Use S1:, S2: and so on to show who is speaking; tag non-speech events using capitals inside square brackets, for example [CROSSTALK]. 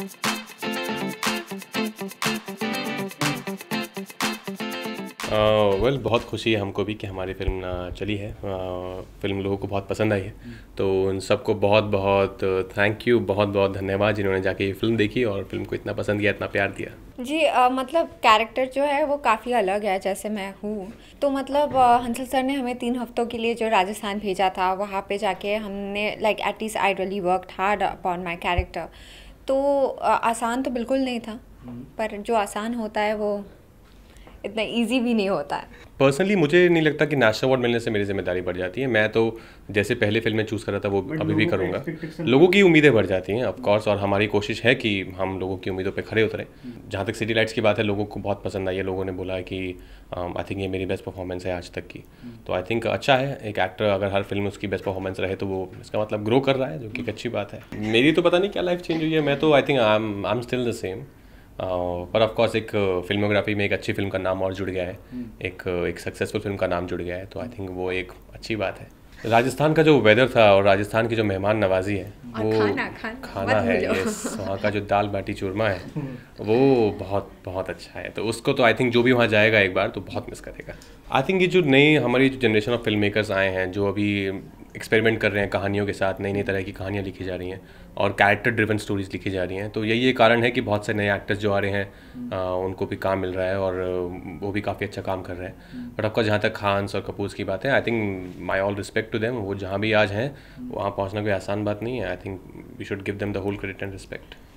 S1: Well uh, well, बहुत खुशी है हमको भी कि हमारी फिल्म चली है uh, फिल्म लोगों को बहुत पसंद आई है तो उन सबको बहुत बहुत थैंक यू बहुत बहुत धन्यवाद जिन्होंने जाके ये फिल्म देखी और फिल्म को इतना पसंद किया इतना प्यार दिया
S2: जी आ, uh, मतलब कैरेक्टर जो है वो काफ़ी अलग है जैसे मैं हूँ तो मतलब uh, हंसल सर ने हमें तीन हफ्तों के लिए जो राजस्थान भेजा था वहाँ पे जाके हमने like at least I really work hard upon my character तो आसान तो बिल्कुल नहीं था हम्म। पर जो आसान होता है वो इतना ईजी भी नहीं होता है
S1: पर्सनली मुझे नहीं लगता कि नेशनल अवार्ड मिलने से मेरी जिम्मेदारी बढ़ जाती है मैं तो जैसे पहले फिल्में चूज़ कर रहा था वो But अभी भी करूँगा लोगों की उम्मीदें बढ़ जाती हैं ऑफकोर्स और हमारी कोशिश है कि हम लोगों की उम्मीदों पर खड़े उतरें जहाँ तक सिटी लाइट्स की बात है लोगों को बहुत पसंद आई है लोगों ने बोला है कि आई um, थिंक ये मेरी बेस्ट परफॉर्मेंस है आज तक की तो आई थिंक अच्छा है एक एक्टर अगर हर फिल्म उसकी बेस्ट परफॉर्मेंस रहे तो वो इसका मतलब ग्रो कर रहा है जो कि एक अच्छी बात है मेरी तो पता नहीं क्या लाइफ चेंज हुई है मैं तो I think I am still the same पर ऑफ कोर्स एक फिल्मोग्राफी में एक अच्छी फिल्म का नाम और जुड़ गया है हम्म। एक एक सक्सेसफुल फिल्म का नाम जुड़ गया है तो आई थिंक वो एक अच्छी बात है राजस्थान का जो वेदर था और राजस्थान की जो मेहमान नवाजी है वो खाना, खाना, खाना है यस वहाँ का जो दाल बाटी चूरमा है [LAUGHS] हम्म। वो बहुत बहुत अच्छा है तो उसको तो आई थिंक जो भी वहाँ जाएगा एक बार तो बहुत मिस करेगा आई थिंक ये जो नई हमारी जो जनरेशन ऑफ फिल्म मेकर्स आए हैं जो अभी एक्सपेरिमेंट कर रहे हैं कहानियों के साथ नई नई तरह की कहानियाँ लिखी जा रही हैं और कैरेक्टर ड्रिवन स्टोरीज लिखी जा रही हैं तो यही एक कारण है कि बहुत से नए एक्टर्स जो आ रहे हैं हम्म। आ, उनको भी काम मिल रहा है और वो भी काफ़ी अच्छा काम कर रहे हैं बट हम्म। आपका जहाँ तक खानस और कपूर की बात है I think my all respect to them वो जहाँ भी आज हैं हम्म। वहाँ पहुँचना कोई आसान बात नहीं है I think we should give them the whole credit and respect